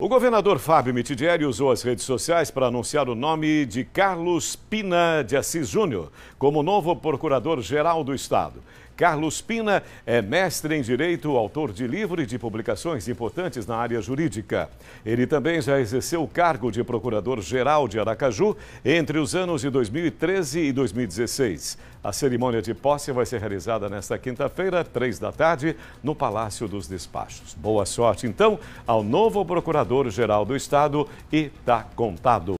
O governador Fábio Mitidieri usou as redes sociais para anunciar o nome de Carlos Pina de Assis Júnior como novo procurador-geral do Estado. Carlos Pina é mestre em Direito, autor de livro e de publicações importantes na área jurídica. Ele também já exerceu o cargo de procurador-geral de Aracaju entre os anos de 2013 e 2016. A cerimônia de posse vai ser realizada nesta quinta-feira, três da tarde, no Palácio dos Despachos. Boa sorte, então, ao novo procurador Procurador-Geral do Estado e está contado.